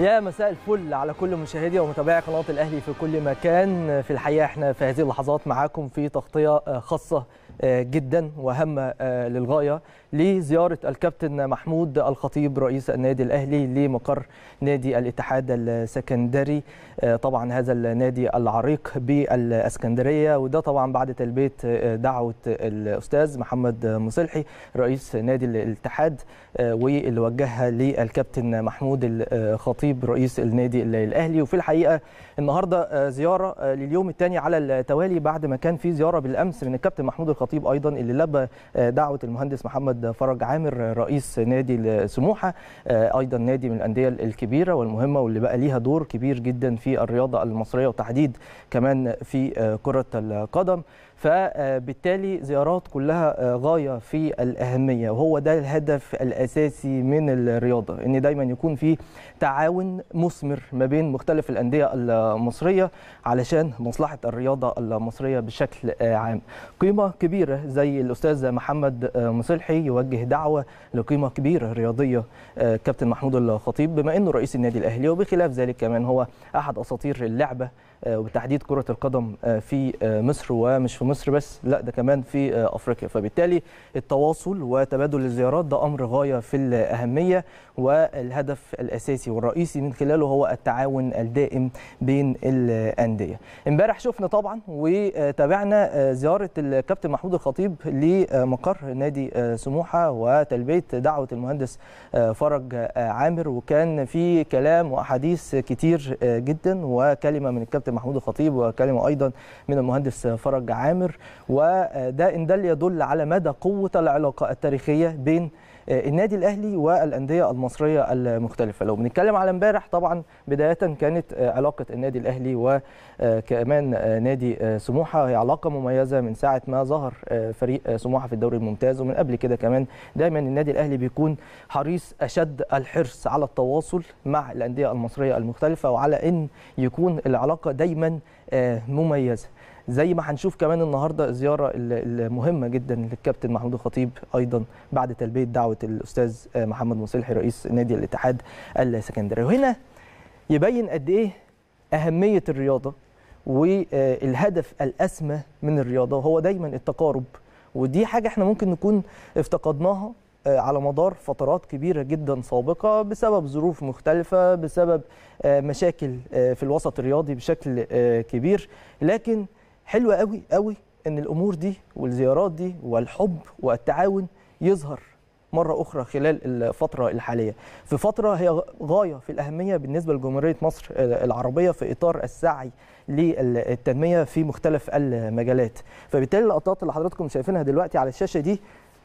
يا مساء الفل على كل مشاهدي ومتابعي قناه الاهلي في كل مكان في الحقيقه احنا في هذه اللحظات معاكم في تغطيه خاصه آه، جدا وهامه للغايه لزياره الكابتن محمود الخطيب رئيس النادي الاهلي لمقر نادي الاتحاد السكندري آه، طبعا هذا النادي العريق بالاسكندريه وده طبعا بعد تلبيه آه، دعوه الاستاذ محمد مصلحي رئيس نادي الاتحاد واللي وجهها للكابتن محمود الخطيب رئيس النادي الاهلي وفي الحقيقه النهارده زياره لليوم الثاني على التوالي بعد ما كان في زياره بالامس من الكابتن محمود الخطيب الخطيب ايضا اللي لبى آه، دعوه المهندس محمد فرج عامر آه، رئيس نادي سموحه آه، ايضا نادي من الانديه الكبيره والمهمه واللي بقى ليها دور كبير جدا في الرياضه المصريه وتحديد كمان في كره القدم فبالتالي زيارات كلها غايه في الاهميه وهو ده الهدف الاساسي من الرياضه ان دايما يكون في تعاون مثمر ما بين مختلف الانديه المصريه علشان مصلحه الرياضه المصريه بشكل عام قيمه كبيرة كبيره زي الاستاذ محمد آه، مصلحي يوجه دعوه لقيمه كبيره رياضيه آه، كابتن محمود الخطيب بما انه رئيس النادي الاهلي وبخلاف ذلك كمان هو احد اساطير اللعبه آه، وبالتحديد كره القدم في مصر ومش في مصر بس لا ده كمان في افريقيا فبالتالي التواصل وتبادل الزيارات ده امر غايه في الاهميه والهدف الاساسي والرئيسي من خلاله هو التعاون الدائم بين الانديه امبارح شفنا طبعا وتابعنا زياره الكابتن محمود الخطيب لمقر نادي آه، سموحه وتلبيه دعوه المهندس آه، فرج آه، عامر وكان في كلام واحاديث كتير جدا وكلمه من الكابتن محمود الخطيب وكلمه ايضا من المهندس فرج عامر وده ان دل يدل على مدى قوه العلاقه التاريخيه بين آه، النادي الاهلي والانديه المصريه المختلفه لو بنتكلم على امبارح طبعا بدايه كانت آه، علاقه النادي الاهلي وكمان آه، نادي سموحه هي علاقه مميزه من ساعه ما ظهر فريق سموحه في الدوري الممتاز ومن قبل كده كمان دايما النادي الاهلي بيكون حريص اشد الحرص على التواصل مع الانديه المصريه المختلفه وعلى ان يكون العلاقه دايما مميزه زي ما هنشوف كمان النهارده الزياره المهمه جدا للكابتن محمود الخطيب ايضا بعد تلبيه دعوه الاستاذ محمد مصلحي رئيس نادي الاتحاد السكندري وهنا يبين قد ايه اهميه الرياضه والهدف الاسمى من الرياضه هو دايما التقارب ودي حاجه احنا ممكن نكون افتقدناها آه، على مدار فترات كبيرة جدا سابقة بسبب ظروف مختلفة بسبب آه، مشاكل آه، في الوسط الرياضي بشكل كبير لكن حلوة قوي قوي ان الامور دي والزيارات دي والحب والتعاون يظهر مره اخرى خلال الفتره الحاليه في فتره هي غايه في الاهميه بالنسبه لجمهوريه مصر العربيه في اطار السعي للتنميه في مختلف المجالات فبالتالي اللقطات اللي حضراتكم شايفينها دلوقتي على الشاشه دي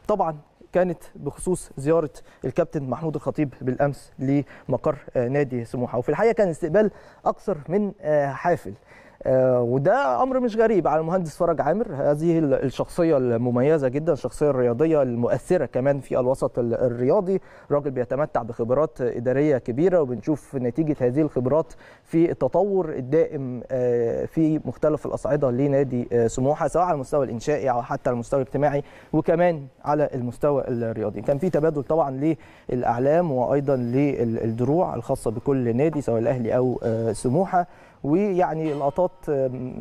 طبعا كانت بخصوص زياره الكابتن محمود الخطيب بالامس لمقر نادي سموحه وفي الحقيقه كان استقبال اكثر من آه، حافل آه، وده امر مش غريب على المهندس فرج عامر هذه الشخصيه المميزه جدا الشخصيه الرياضيه المؤثره كمان في الوسط الرياضي راجل بيتمتع بخبرات اداريه كبيره وبنشوف نتيجه هذه الخبرات في التطور الدائم آه، في مختلف الاصعده لنادي آه، سموحه سواء على المستوى الانشائي او حتى على المستوى الاجتماعي وكمان على المستوى الرياضي كان في تبادل طبعا للاعلام وايضا للدروع الخاصه بكل نادي سواء الاهلي او سموحه ويعني لقطات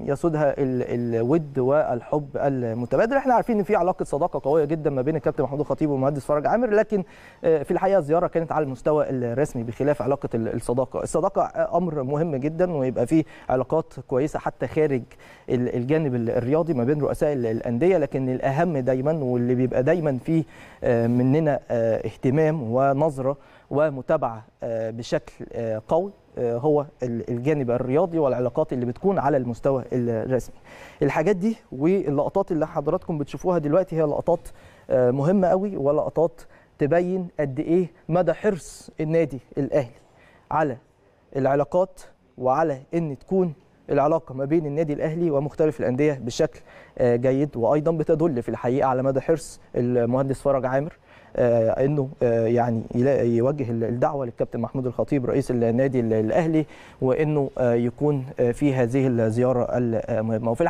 يسودها الود والحب المتبادل احنا عارفين ان في علاقه صداقه قويه جدا ما بين الكابتن محمود الخطيب والمهندس فرج عامر لكن آه، في الحقيقه الزياره كانت على المستوى الرسمي بخلاف علاقه الصداقه الصداقه آه، امر مهم جدا ويبقى في علاقات كويسه حتى خارج الجانب الرياضي ما بين رؤساء الانديه لكن الاهم دايما واللي بيبقى دايما فيه آه، مننا اهتمام ونظره ومتابعه آه، بشكل آه، قوي آه، هو الجانب الرياضي والعلاقات اللي بتكون على المستوى الرسمي الحاجات دي واللقطات اللي حضراتكم بتشوفوها دلوقتي هي لقطات مهمه قوي ولقطات تبين قد ايه مدى حرص النادي الاهلي على العلاقات وعلى ان تكون العلاقه ما بين النادي الاهلي ومختلف الانديه بشكل جيد وايضا بتدل في الحقيقه على مدى حرص المهندس فرج عامر آه، انه آه، يعني يوجه الدعوه للكابتن محمود الخطيب رئيس النادي الاهلي وانه آه، يكون في هذه الزياره المهمه